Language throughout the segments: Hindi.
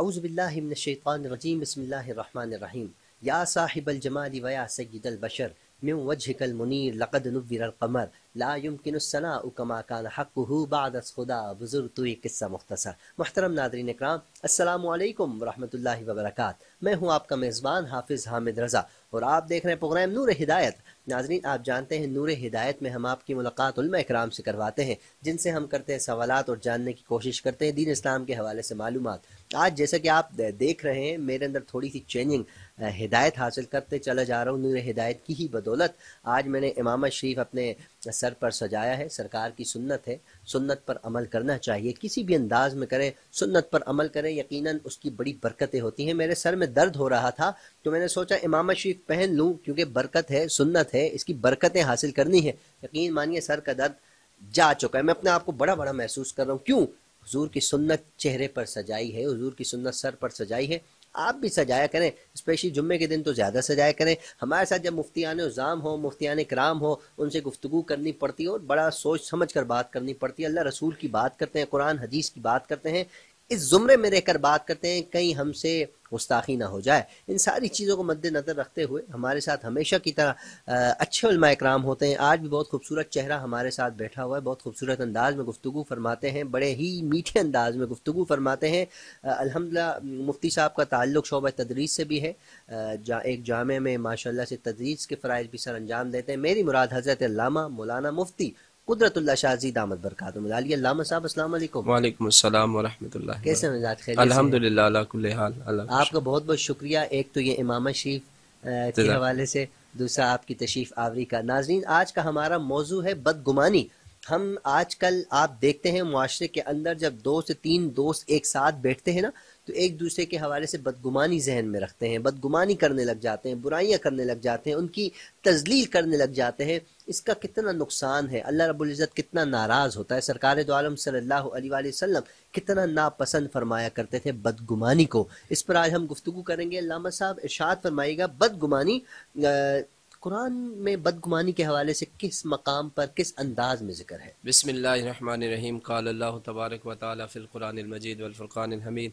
आउज़बिल्लाशैतानरजीम बसमीम या साहिबल जमाल वया सैदल बशर मिन वजहकल मुनीर लक़द नवर कमर ला यमकिनसना उकमा कान हक़ बादस खुदा बुजुर्ग तो किस्सा मुख्तसर महतरम नादरीन कराम अल्लाम वरहमल वबरक मैं हूँ आपका मेज़बान हाफिज़ हामिद रज़ा और आप देख रहे हैं प्रोग्राम नूर हिदायत नाजरीन आप जानते हैं नूर हिदायत में हम आपकी मुलाकात कराम से करवाते हैं जिनसे हम करते हैं सवालात और जानने की कोशिश करते हैं दीन इस्लाम के हवाले से मालूम आज जैसा कि आप देख रहे हैं मेरे अंदर थोड़ी सी चेंजिंग हिदायत हासिल करते चला जा रहा हूँ नूर हिदायत की ही बदौलत आज मैंने इमाम शरीफ अपने सर पर सजाया है सरकार की सुन्नत है सुन्नत पर अमल करना चाहिए किसी भी अंदाज में करें सुन्नत पर अमल करें यकीनन उसकी बड़ी बरकतें होती हैं मेरे सर में दर्द हो रहा था तो मैंने सोचा इमाम शरीफ पहन लूँ क्योंकि बरकत है सुन्नत है इसकी बरकतें हासिल करनी है यकीन मानिए सर का दर्द जा चुका है मैं अपने आप को बड़ा बड़ा महसूस कर रहा हूँ क्यों हजूर की सुन्नत चेहरे पर सजाई है हजूर की सुन्नत सर पर सजाई है आप भी सजाया करें स्पेशली जुम्मे के दिन तो ज़्यादा सजाया करें हमारे साथ जब मुफ्तियान उज़ाम हो मुफ्तियान कराम हो उनसे गुफ्तु करनी पड़ती है और बड़ा सोच समझ कर बात करनी पड़ती है अल्लाह रसूल की बात करते हैं कुरान हदीस की बात करते हैं इस ज़ुमरे में रहकर बात करते हैं कहीं हमसे गुस्ताखी ना हो जाए इन सारी चीज़ों को मद्देनज़र रखते हुए हमारे साथ हमेशा की तरह अच्छे इक्राम होते हैं आज भी बहुत खूबसूरत चेहरा हमारे साथ बैठा हुआ है बहुत खूबसूरत अंदाज में गुफ्तु फरमाते हैं बड़े ही मीठे अंदाज में गुफ्तु फरमाते हैं अलहमदिल्ला मुफ्ती साहब का ताल्लुक शोबा तदरीस से भी है जा, एक जामे में माशाल्लाह से तदरीस के फ़रज़ भी सर अंजाम देते हैं मेरी मुराद हज़रत लामा मौलाना मुफ्ती कुदरतुल्ला बरकात साहब कैसे आपका बहुत बहुत शुक्रिया एक तो ये इमामा शरीफ के हवाले से दूसरा आपकी तशरीफ आवरी का नाजरीन आज का हमारा मौजू है बदगुमानी हम आजकल आप देखते हैं माशरे के अंदर जब दो से तीन दोस्त एक साथ बैठते हैं ना तो एक दूसरे के हवाले से बदगुमानी जहन में रखते हैं बदगुमानी करने लग जाते हैं बुराइयां करने लग जाते हैं उनकी तजलील करने लग जाते हैं इसका कितना नुकसान है अल्लाह रबुल्ज़त कितना नाराज़ होता है सरकार दो आलम सल्लल्लाहु अलैहि वसल्लम कितना नापसंद फरमाया करते थे बदगुमानी को इस पर आज हम गुफ्तु करेंगे लामा साहब इर्शाद फरमाएगा बदगुमानी कुरान में बदगुमानी के हवाले से किस मकाम पर किस अंदाज में जिक्र है बसमिल्लर रहीम काल तबारक वाली फ़िलकुरान मजीद वफ़ुरान हमीद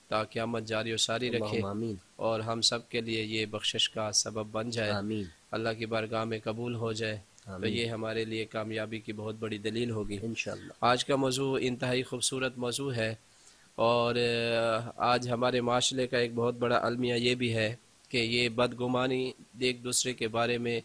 ताकि जारी और सारी रखे और हम सब के लिए ये बख्शिश का सबब बन जाए अल्लाह की बारगाह में कबूल हो जाए तो ये हमारे लिए कामयाबी की बहुत बड़ी दलील होगी आज का मौजू इंतहाई खूबसूरत मौजू है और आज हमारे माशरे का एक बहुत बड़ा अलमिया ये भी है कि ये बदगुमानी एक दूसरे के बारे में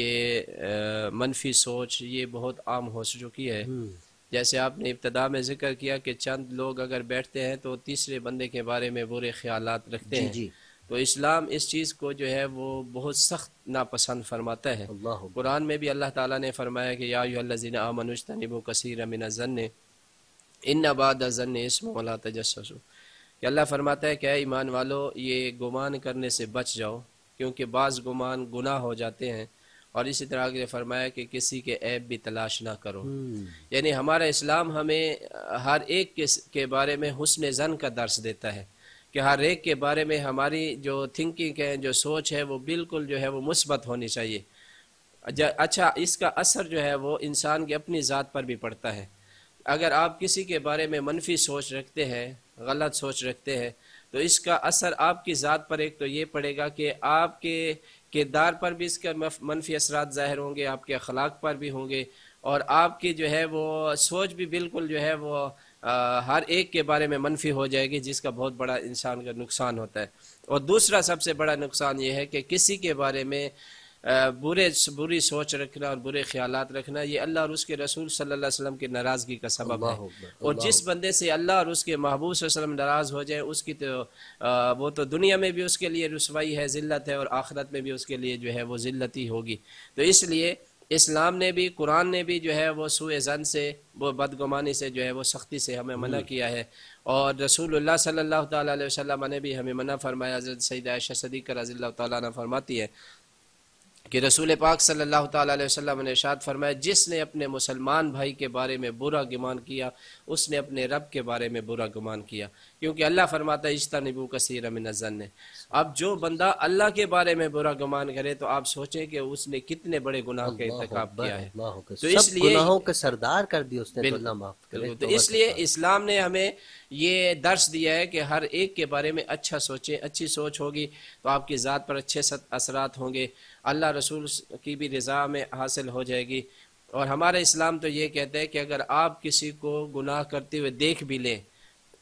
ये मनफी सोच ये बहुत आम हो चुकी है हम्म। जैसे आपने इब्तदा में जिक्र किया कि चंद लोग अगर बैठते हैं तो तीसरे बंदे के बारे में बुरे ख्याल रखते जी हैं जी। तो इस्लाम इस चीज़ को जो है वो बहुत सख्त नापसंद फरमाता है कुरान में भी अल्लाह ताला ने फरमाया कि याजीन आमनुज कसर अमिन जन इन आबाद जन इसम तजस्सु कि अल्लाह फरमाता है कि ईमान वालो ये गुमान करने से बच जाओ क्योंकि बाज़ गुमान गुनाह हो जाते हैं और इसी तरह के फरमाया कि किसी के ऐप भी तलाश ना करो हम्म। यानी हमारा इस्लाम हमें हर एक के, के बारे में हुसन जन का दर्श देता है कि हर एक के बारे में हमारी जो थिंकिंग है जो सोच है वो बिल्कुल जो है वो मुस्बत होनी चाहिए अच्छा इसका असर जो है वो इंसान की अपनी ज़ात पर भी पड़ता है अगर आप किसी के बारे में मनफी सोच रखते हैं गलत सोच रखते हैं तो इसका असर आपकी ज़ात पर एक तो ये पड़ेगा कि आपके किरदार पर भी इसके मनफी असरा ज़ाहिर होंगे आपके अखलाक पर भी होंगे और आपकी जो है वो सोच भी बिल्कुल जो है वो आ, हर एक के बारे में मनफी हो जाएगी जिसका बहुत बड़ा इंसान का नुकसान होता है और दूसरा सबसे बड़ा नुकसान ये है कि किसी के बारे में बुरे बुरी सोच रखना और बुरे ख्याल रखना ये अल्लाह और उसके रसूल सल्लल्लाहु अलैहि वसल्लम की नाराज़गी का सबब है और जिस बंदे से अल्लाह और उसके महबूब वसल्लम नाराज़ हो जाए उसकी तो आ, वो तो दुनिया में भी उसके लिए रसवाई है ज़िल्त है और आखिरत में भी उसके लिए जो है वो ज़िल्लत ही होगी तो इसलिए इस्लाम ने भी कुरान ने भी जो है वो सूए जन से वो बदगुमानी से जो है वो सख्ती से हमें मना किया है और रसूलुल्लाह सल्लल्लाहु अलैहि वसल्लम ने भी हमें मना फरमाया हज़रत सैद आयशा सदीक़ रज़ी अल्लाह फरमाती है कि रसूल पाक सल्लल्लाहु अलैहि वसल्लम ने इरशाद फरमाया जिसने अपने मुसलमान भाई के बारे में बुरा गुमान किया उसने अपने रब के बारे में बुरा गुमान किया क्योंकि अल्लाह फरमाता है इश्ता नबू कसर नजन ने अब जो बंदा अल्लाह के बारे में बुरा गुमान करे तो आप सोचें कि उसने कितने बड़े गुनाह के इंतकाब किया है तो इसलिए सरदार कर दिया उसने तो, तो, तो इसलिए इस्लाम ने हमें ये दर्श दिया है कि हर एक के बारे में अच्छा सोचें अच्छी सोच होगी तो आपकी ज़ात पर अच्छे असरात होंगे अल्लाह रसूल की भी रज़ा में हासिल हो जाएगी और हमारा इस्लाम तो ये कहता है कि अगर आप किसी को गुनाह करते हुए देख भी लें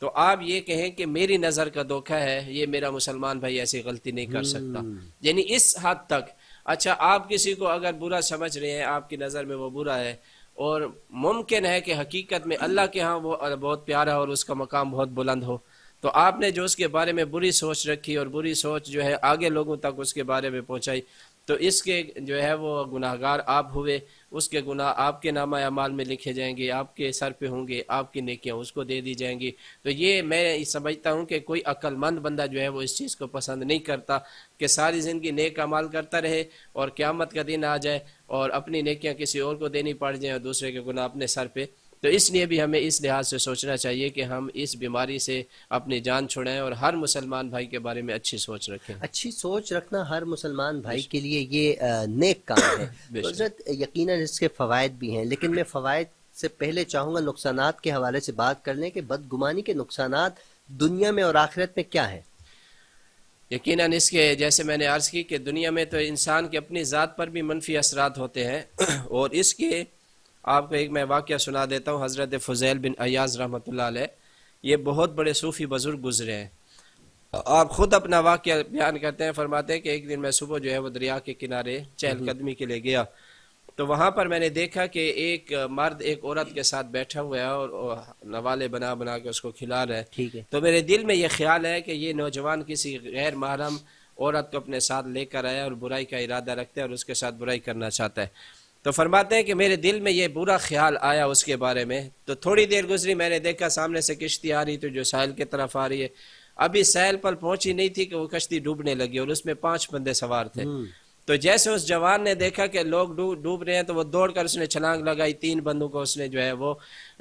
तो आप ये कहें कि मेरी नज़र का धोखा है ये मेरा मुसलमान भाई ऐसी गलती नहीं कर सकता हम्म। यानी इस हद तक अच्छा आप किसी को अगर बुरा समझ रहे हैं आपकी नज़र में वो बुरा है और मुमकिन है कि हकीकत में अल्लाह के यहाँ वो बहुत प्यारा और उसका मकाम बहुत बुलंद हो तो आपने जो उसके बारे में बुरी सोच रखी और बुरी सोच जो है आगे लोगों तक उसके बारे में पहुँचाई तो इसके जो है वो गुनाहगार आप हुए उसके गुनाह आपके नामा अमाल में लिखे जाएंगे आपके सर पे होंगे आपकी नेकियां उसको दे दी जाएंगी तो ये मैं समझता हूँ कि कोई अक्लमंद बंदा जो है वो इस चीज़ को पसंद नहीं करता कि सारी ज़िंदगी नेक अमाल करता रहे और क़्यामत का दिन आ जाए और अपनी नेकियां किसी और को देनी पड़ जाए और दूसरे के गुनाह अपने सर पर तो इसलिए भी हमें इस लिहाज से सोचना चाहिए कि हम इस बीमारी से अपनी जान छुड़ाएं और हर मुसलमान भाई के बारे में अच्छी सोच रखें अच्छी सोच रखना हर मुसलमान भाई के लिए ये नेक काम है हजरत यकीन इसके फवायद भी हैं लेकिन मैं फ़वाद से पहले चाहूँगा नुकसान के हवाले से बात कर लें कि बदगुमानी के नुकसान दुनिया में और आखिरत में क्या है यकीनन इसके जैसे मैंने अर्ज़ की कि दुनिया में तो इंसान के अपनी ज़ात पर भी मनफी असरात होते हैं और इसके आपको एक मैं वाक्य सुना देता हूँ हज़रत फजैल बिन अयाज़ रहमत ये बहुत बड़े सूफ़ी बुज़ुर्ग गुजरे हैं आप ख़ुद अपना वाक्य बयान करते हैं फरमाते हैं कि एक दिन मैं सुबह जो है वो दरिया के किनारे चहलकदमी हम्म। के लिए गया तो वहाँ पर मैंने देखा कि एक मर्द एक औरत के साथ बैठा हुआ है और नवाले बना बना के उसको खिला रहा है ठीक है तो मेरे दिल में ये ख्याल है कि ये नौजवान किसी गैर महरम औरत को अपने साथ लेकर आया और बुराई का इरादा रखता है और उसके साथ बुराई करना चाहता है तो फरमाते हैं कि मेरे दिल में ये बुरा ख्याल आया उसके बारे में तो थोड़ी देर गुजरी मैंने देखा सामने से किश्ती आ रही तो जो साहल की तरफ आ रही है अभी सैल पर पहुंची नहीं थी कि वो कश्ती डूबने लगी और उसमें पांच बंदे सवार थे हम्म। तो जैसे उस जवान ने देखा कि लोग डूब डूब रहे हैं तो वो दौड़कर उसने छलांग लगाई तीन बंदों को उसने जो है वो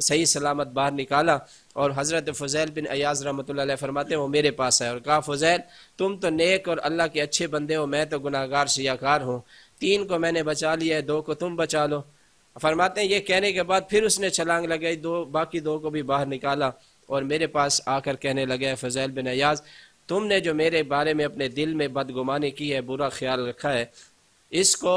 सही सलामत बाहर निकाला और हज़रत फजैल बिन अयाज रमत फरमाते वो मेरे पास है और कहा फजैल तुम तो नेक और अल्लाह के अच्छे बंदे हो मैं तो गुनाहगार शियाकार हूँ तीन को मैंने बचा लिया है दो को तुम बचा लो फरमाते हैं ये कहने के बाद फिर उसने छलांग लगाई दो बाकी दो को भी बाहर निकाला और मेरे पास आकर कहने लगे फजैल बिन अयाज तुमने जो मेरे बारे में अपने दिल में बदगुमानी की है बुरा ख्याल रखा है इसको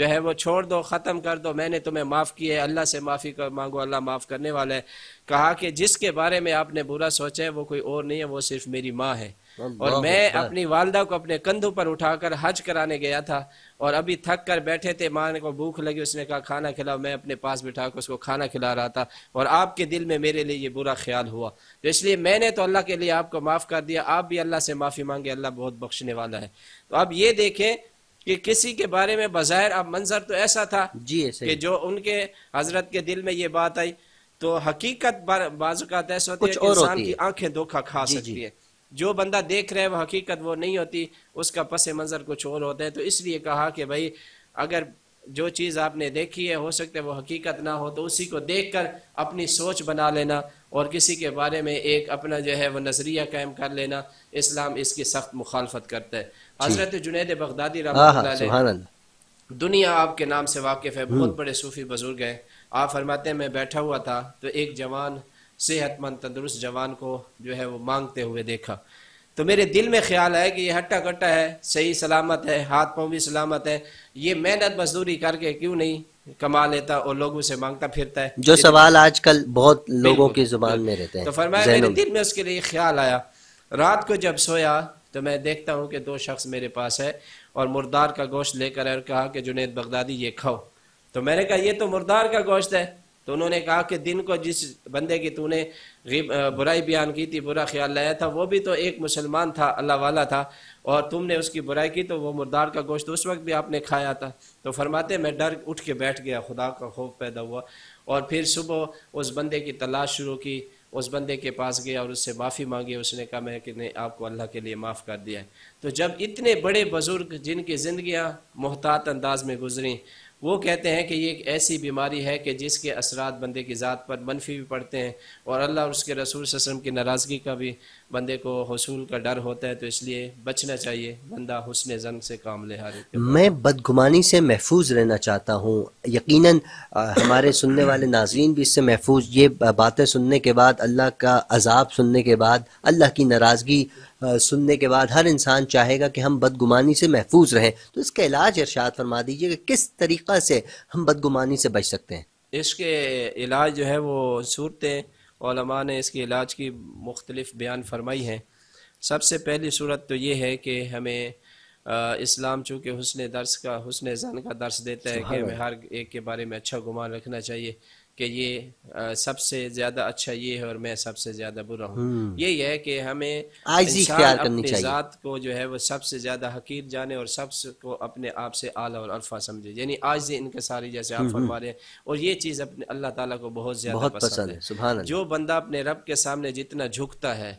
जो है वो छोड़ दो ख़त्म कर दो मैंने तुम्हें माफ़ किया है अल्लाह से माफ़ी कर मांगो अल्लाह माफ़ करने वाला है कहा कि जिसके बारे में आपने बुरा सोचा है वो कोई और नहीं है वो सिर्फ मेरी माँ है और मैं अपनी वालदा को अपने कंधों पर उठाकर हज कराने गया था और अभी थक कर बैठे थे माँ को भूख लगी उसने कहा खाना खिलाओ मैं अपने पास बिठा कर उसको खाना खिला रहा था और आपके दिल में मेरे लिए ये बुरा ख्याल हुआ तो इसलिए मैंने तो अल्लाह के लिए आपको माफ़ कर दिया आप भी अल्लाह से माफ़ी मांगे अल्लाह बहुत बख्शने वाला है तो अब ये देखें कि किसी के बारे में बाहर अब मंजर तो ऐसा था जी कि जो उनके हजरत के दिल में ये बात आई तो हकीकत का ऐसा होती है इंसान की आंखें धोखा खा सकती है जो बंदा देख रहे है वह हकीकत वो नहीं होती उसका पस मंज़र कुछ और होता है तो इसलिए कहा कि भाई अगर जो चीज़ आपने देखी है हो सकता है वो हकीकत ना हो तो उसी को देख कर अपनी सोच बना लेना और किसी के बारे में एक अपना जो है वह नज़रिया कायम कर लेना इस्लाम इसकी सख्त मुखालफत करता है हज़रत जुनेद बगदादी दुनिया आपके नाम से वाकिफ़ है हम्म। बहुत बड़े सूफ़ी बुज़ुर्ग हैं आप फरमाते हैं मैं बैठा हुआ था तो एक जवान सेहतमंद तंदुरुस्त जवान को जो है वो मांगते हुए देखा तो मेरे दिल में ख्याल आया कि ये हट्टा कट्टा है सही सलामत है हाथ पाँव भी सलामत है ये मेहनत मजदूरी करके क्यों नहीं कमा लेता और लोगों से मांगता फिरता है जो तो सवाल आजकल बहुत लोगों की जुबान में रहते हैं तो फरमाया मेरे दिल में उसके लिए ख्याल आया रात को जब सोया तो मैं देखता हूँ कि दो शख्स मेरे पास है और मुर्दार का गोश्त लेकर और कहा कि जुनेद बगदादी ये खाओ तो मैंने कहा ये तो मुर्दार का गोश्त है तो उन्होंने कहा कि दिन को जिस बंदे की तूने बुराई बयान की थी बुरा ख्याल लाया था वो भी तो एक मुसलमान था अल्लाह वाला था और तुमने उसकी बुराई की तो वो मुर्दार का गोश्त उस वक्त भी आपने खाया था तो फरमाते मैं डर उठ के बैठ गया खुदा का खौफ पैदा हुआ और फिर सुबह उस बंदे की तलाश शुरू की उस बंदे के पास गया और उससे माफ़ी मांगी उसने कहा मैं कि नहीं आपको अल्लाह के लिए माफ़ कर दिया है तो जब इतने बड़े बुज़ुर्ग जिनकी ज़िंदियाँ मोहतात अंदाज में गुजरी वो कहते हैं कि ये एक ऐसी बीमारी है कि जिसके असरात बंदे की ज़ात पर मनफी भी पड़ते हैं और अल्लाह और उसके रसूल वसम की नाराज़गी का भी बंदे को हसूल का डर होता है तो इसलिए बचना चाहिए बंदा हुसन जन से काम ले हारे मैं बदगुमानी से महफूज रहना चाहता हूँ यकीनन हमारे सुनने वाले नाजीन भी इससे महफूज ये बातें सुनने के बाद अल्लाह का अजाब सुनने के बाद अल्लाह की नाराज़गी सुनने के बाद हर इंसान चाहेगा कि हम बदगुमानी से महफूज रहें तो इसका इलाज इरशाद फरमा दीजिए कि किस तरीक़ा से हम बदगुमानी से बच सकते हैं इसके इलाज जो है वो सूरतें ओलमा ने इसके इलाज की मुख्तलिफ़ बयान फरमाई हैं सबसे पहली सूरत तो ये है कि हमें आ, इस्लाम चूँकि हुसन दर्स का हुसन जान का दर्स देता है कि हमें हर एक के बारे में अच्छा गुमान रखना चाहिए कि ये सबसे ज्यादा अच्छा ये है और मैं सबसे ज्यादा बुरा हूँ हम्म। यही है कि हमें अपनी जात को जो है वो सबसे ज्यादा हकीर जाने और सबसे को अपने आप से आला और अल्फा समझे यानी आज इनकसारी जैसे आप हम्म, हम्म। फरमा रहे हैं और ये चीज अपने अल्लाह ताला को बहुत ज्यादा बहुत पसंद, पसंद है, जो बंदा अपने रब के सामने जितना झुकता है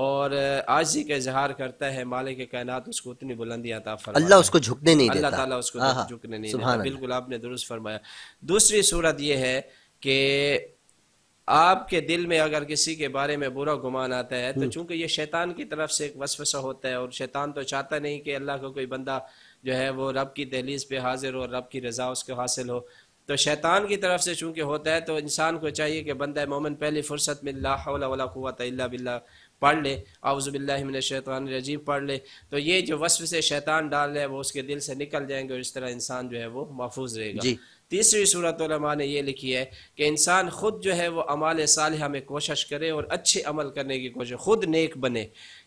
और आजी का इजहार करता है मालिक के कायनात उसको उतनी बुलंदी अता अल्लाह उसको झुकने नहीं अल्लाह ताला उसको झुकने नहीं देता बिल्कुल आपने दुरुस्त फरमाया दूसरी सूरत यह है कि आपके दिल में अगर किसी के बारे में बुरा गुमान आता है तो हम्म। चूंकि ये शैतान की तरफ से एक वसवसा होता है और शैतान तो चाहता नहीं कि अल्लाह का को कोई बंदा जो है वो रब की दहलीज पे हाजिर हो रब की रजा उसको हासिल हो तो शैतान की तरफ से चूंकि होता है तो इंसान को चाहिए कि बंदा मोमन पहली फुर्सत में ला बिल्ला पढ़ ले शैतान रजीब पढ़ ले तो ये जो वसफ से शैतान डाल रहे हैं वो उसके दिल से निकल जाएंगे और इस तरह इंसान जो है वो महफूज रहेगा तीसरी सूरत तो ने यह लिखी है कि इंसान ख़ुद जो है वो अमाल साल में कोशिश करे और अच्छे अमल करने की कोशिश ख़ुद नेक बने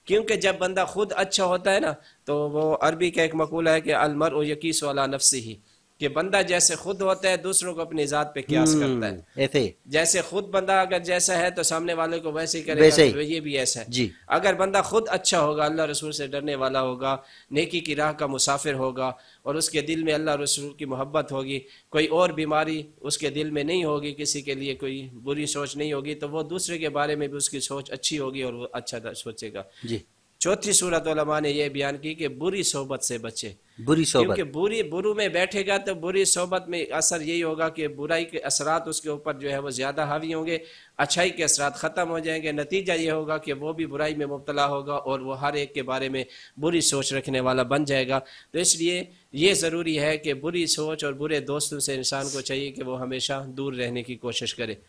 क्योंकि जब बंदा ख़ुद अच्छा होता है ना तो वो अरबी का एक मकूला है कि अलमर यकीस वाला नफसी ही कि बंदा जैसे खुद होता है दूसरों को अपनी जात पे क्यास हम्म, करता है ऐसे जैसे खुद बंदा अगर जैसा है तो सामने वाले को वैसे ही करेगा तो ये भी ऐसा है जी अगर बंदा खुद अच्छा होगा अल्लाह रसूल से डरने वाला होगा नेकी की राह का मुसाफिर होगा और उसके दिल में अल्लाह रसूल की मोहब्बत होगी कोई और बीमारी उसके दिल में नहीं होगी किसी के लिए कोई बुरी सोच नहीं होगी तो वो दूसरे के बारे में भी उसकी सोच अच्छी होगी और वो अच्छा सोचेगा जी चौथी सूरत ने यह बयान की कि बुरी सोहबत से बचे बुरी सोहबत क्योंकि बुरी बुरू में बैठेगा तो बुरी सोहबत में असर यही होगा कि बुराई के असरात उसके ऊपर जो है वो ज़्यादा हावी होंगे अच्छाई के असरात ख़त्म हो जाएंगे नतीजा ये होगा कि वो भी बुराई में मुबतला होगा और वो हर एक के बारे में बुरी सोच रखने वाला बन जाएगा तो इसलिए ये ज़रूरी है कि बुरी सोच और बुरे दोस्तों से इंसान को चाहिए कि वो हमेशा दूर रहने की कोशिश करे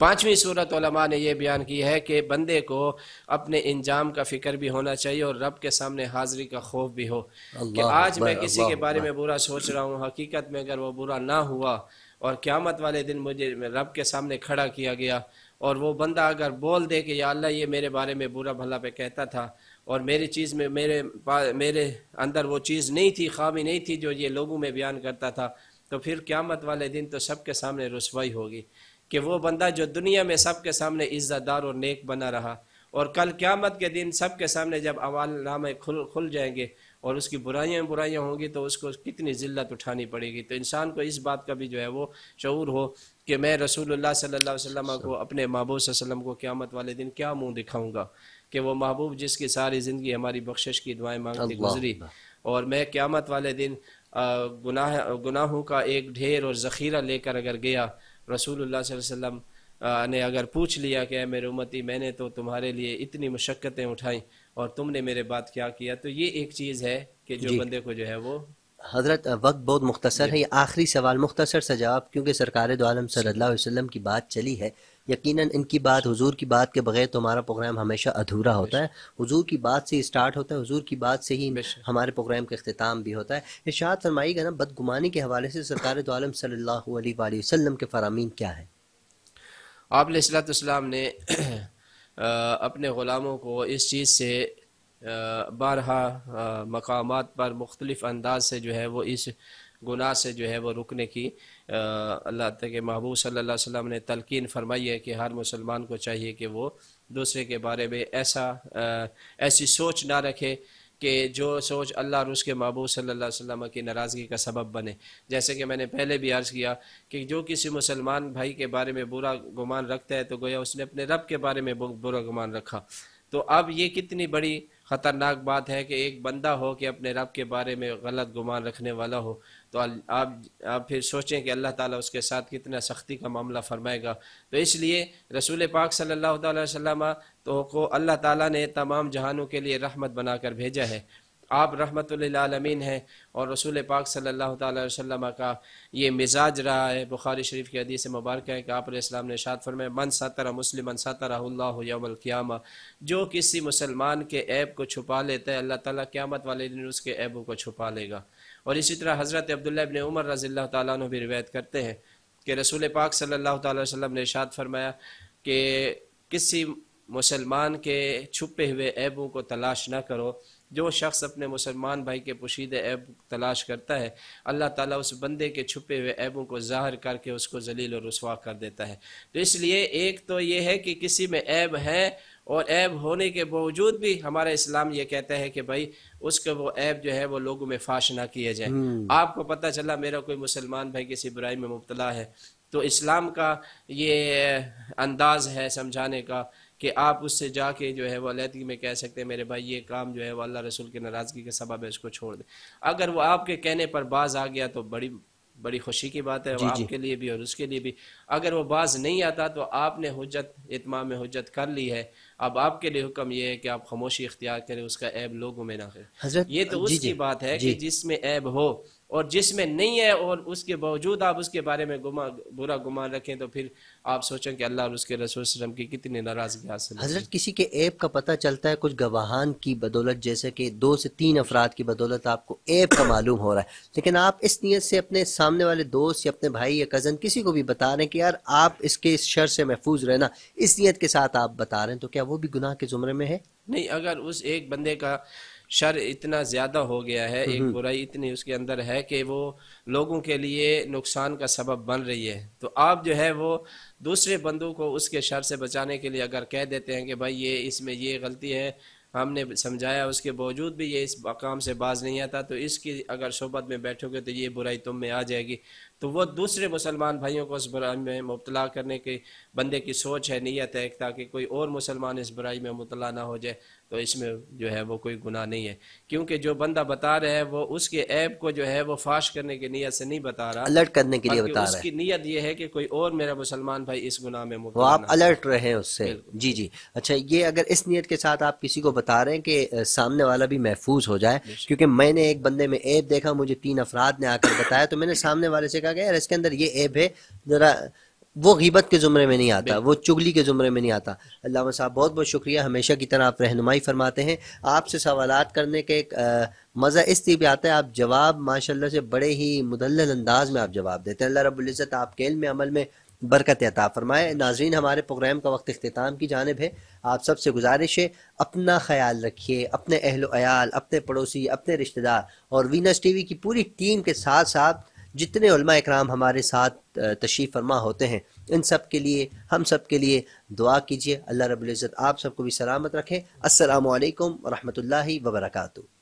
पांचवी सूरत ने यह बयान की है कि बंदे को अपने इंजाम का फिक्र भी होना चाहिए और रब के सामने हाजिरी का खौफ भी हो कि आज मैं किसी के बारे में बुरा सोच रहा हूँ हकीकत में अगर वो बुरा ना हुआ और क़्यामत वाले दिन मुझे रब के सामने खड़ा किया गया और वो बंदा अगर बोल दे कि या अल्लाह ये मेरे बारे में बुरा भला पे कहता था और मेरी चीज़ में मेरे मेरे अंदर वो चीज़ नहीं थी खामी नहीं थी जो ये लोगों में बयान करता था तो फिर क़्यामत वाले दिन तो सबके सामने रसवाई होगी कि वो बंदा जो दुनिया में सबके सामने इज़्ज़तदार और नेक बना रहा और कल क़्यामत के दिन सब के सामने जब अवाल नामे खुल खुल जाएंगे और उसकी बुराइयाँ बुराइयाँ होंगी तो उसको कितनी ज़िल्लत उठानी पड़ेगी तो इंसान को इस बात का भी जो है वो शूर हो कि मैं रसूलुल्लाह सल्लल्लाहु अलैहि वसल्लम को अपने महबूब वसल्लम को क़्यामत वाले दिन क्या मुँह दिखाऊँगा कि वो महबूब जिसकी सारी ज़िंदगी हमारी बख्शिश की दुआएँ मांगती गुजरी और मैं क़्यामत वाले दिन गुनाह गुनाहों का एक ढेर और ज़ख़ीरा लेकर अगर गया रसूल वसम ने अगर पूछ लिया कि मेरे उम्मती मैंने तो तुम्हारे लिए इतनी मशक्क़तें उठाई और तुमने मेरे बात क्या किया तो ये एक चीज़ है कि जो बंदे को जो है वो हजरत वक्त बहुत मुख्तर है ये आखिरी सवाल मुख्तसर सा जवाब क्योंकि सरकार दोम सल्ला वसम की बात चली है यकीनन इनकी बात हुजूर की बात के बगैर तो हमारा प्रोग्राम हमेशा अधूरा होता है हुजूर की बात से ही स्टार्ट होता है हुजूर की बात से ही हमारे प्रोग्राम का अख्ताम भी होता है इर्शाद का ना बदगुमानी के हवाले से सरकार दोम सल्ला वसलम के फरामीन क्या है आप ने अपने ग़ुलामों को इस चीज़ से बारहा मकाम पर मुख्तलिफ अंदाज से जो है वो इस गुनाह से जो है वो रुकने की अल्लाह के महबूब सल्लल्लाहु अलैहि वसल्लम ने तलकिन फरमाई है कि हर मुसलमान को चाहिए कि वो दूसरे के बारे में ऐसा ऐसी सोच ना रखे कि जो सोच अल्लाह और उसके महबूब सल्लल्लाहु अलैहि वसल्लम की नाराज़गी का सबब बने जैसे कि मैंने पहले भी अर्ज़ किया कि जो किसी मुसलमान भाई के बारे में बुरा गुमान रखता है तो गोया उसने अपने रब के बारे में बुरा गुमान रखा तो अब ये कितनी बड़ी ख़तरनाक बात है कि एक बंदा हो कि अपने रब के बारे में गलत गुमान रखने वाला हो तो आप आप फिर सोचें कि अल्लाह ताला उसके साथ कितना सख्ती का मामला फरमाएगा तो इसलिए रसूल पाक सल्लल्लाहु अलैहि वसल्लम तो को अल्लाह ताला ने तमाम जहानों के लिए रहमत बनाकर भेजा है आप रहमत आलमीन हैं और रसूल पाक सल्लल्लाहु अलैहि वसल्लम का ये मिजाज रहा है बुखारी शरीफ की हदीस मुबारक है कि आप इस्लाम ने शाद फरमाए मन सातरा मुस्लिम सतराम जो किसी मुसलमान के ऐब को छुपा लेता है अल्लाह ताला क़्यामत वाले दिन उसके ऐबों को छुपा लेगा और इसी तरह हज़रत अब्दुल्लाबन इबन उमर रजील् तु भी रिवायत करते हैं कि रसूल पाक सल्ह वसम ने शाद फरमाया कि किसी मुसलमान के छुपे हुए ऐबों को तलाश ना करो जो शख्स अपने मुसलमान भाई के पोशीदे ऐब तलाश करता है अल्लाह ताला उस बंदे के छुपे हुए ऐबों को ज़ाहिर करके उसको जलील और रसवा कर देता है तो इसलिए एक तो ये है कि किसी में ऐब है और ऐब होने के बावजूद भी हमारा इस्लाम ये कहता है कि भाई उसके वो ऐब जो है वो लोगों में फाश ना किए जाए हम्म। आपको पता चला मेरा कोई मुसलमान भाई किसी बुराई में मुबतला है तो इस्लाम का ये अंदाज़ है समझाने का कि आप उससे जाके जो है वो अलहदगी में कह सकते हैं मेरे भाई ये काम जो है वो अल्लाह रसूल की नाराज़गी के सबब है उसको छोड़ दें अगर वो आपके कहने पर बाज आ गया तो बड़ी बड़ी खुशी की बात है जी, आपके जी. लिए भी और उसके लिए भी अगर वो बाज नहीं आता तो आपने हजत इतमाम हजत कर ली है अब आपके लिए हुक्म ये है कि आप खामोशी इख्तियार करें उसका ऐब लोगों में ना करें ये तो उसकी बात है कि जिसमें ऐब हो और जिसमें नहीं है और उसके बावजूद आप उसके बारे में गुमा बुरा गुमान रखें तो फिर आप सोचें कि अल्लाह और उसके रसोल की कितनी नाराजगी हासिल हजरत किसी के ऐप का पता चलता है कुछ गवाहान की बदौलत जैसे कि दो से तीन अफराद की बदौलत आपको ऐप का मालूम हो रहा है लेकिन आप इस नीयत से अपने सामने वाले दोस्त या अपने भाई या कज़न किसी को भी बता रहे हैं कि यार आप इसके इस शर से महफूज रहना इस नीयत के साथ आप बता रहे हैं तो क्या वो भी गुनाह के ज़ुमरे में है नहीं अगर उस एक बंदे का शर इतना ज़्यादा हो गया है एक हम्म। बुराई इतनी उसके अंदर है कि वो लोगों के लिए नुकसान का सबब बन रही है तो आप जो है वो दूसरे बंदों को उसके शर से बचाने के लिए अगर कह देते हैं कि भाई ये इसमें ये गलती है हमने समझाया उसके बावजूद भी ये इस मकाम से बाज नहीं आता तो इसकी अगर सोबत में बैठोगे तो ये बुराई तुम में आ जाएगी तो वो दूसरे मुसलमान भाइयों को उस बुराई में मुबला करने के बंदे की सोच है नीयत है ताकि कोई और मुसलमान इस बुराई में मुबला ना हो जाए तो इसमें जो है वो कोई गुनाह नहीं है क्योंकि जो बंदा बता रहा है वो उसके ऐप को जो है वो फाश करने की नीयत से नहीं बता रहा अलर्ट करने के लिए बता रहा है उसकी नीयत ये है कि कोई और मेरा मुसलमान भाई इस गुनाह में वो आप अलर्ट रहे उससे जी जी अच्छा ये अगर इस नीयत के साथ आप किसी को बता रहे हैं कि सामने वाला भी महफूज हो जाए क्योंकि मैंने एक बंदे में ऐप देखा मुझे तीन अफराद ने आकर बताया तो मैंने सामने वाले से देखा गया इसके अंदर ये ऐब है जरा वो गीबत के ज़ुमरे में नहीं आता वो चुगली के ज़ुमरे में नहीं आता अल्लाह साहब बहुत बहुत शुक्रिया हमेशा की तरह आप रहनुमाई फरमाते हैं आपसे सवाल करने के एक मज़ा इस चीज़ आता है आप जवाब माशाल्लाह से बड़े ही मुदल अंदाज में आप जवाब देते हैं अल्लाह रबुल्ज़त आपके इल्म अमल में बरकत अता फरमाए नाजरीन हमारे प्रोग्राम का वक्त अख्ताम की जानब है आप सबसे गुजारिश है अपना ख्याल रखिए अपने अहलोयाल अपने पड़ोसी अपने रिश्तेदार और वीनस टी वी की पूरी टीम के साथ साथ जितने कराम हमारे साथ तशीफ़ फरमा होते हैं इन सब के लिए हम सब के लिए दुआ कीजिए अल्लाह रब्ज़त आप सबको भी सलामत रखें असलकम वरहमल वर्का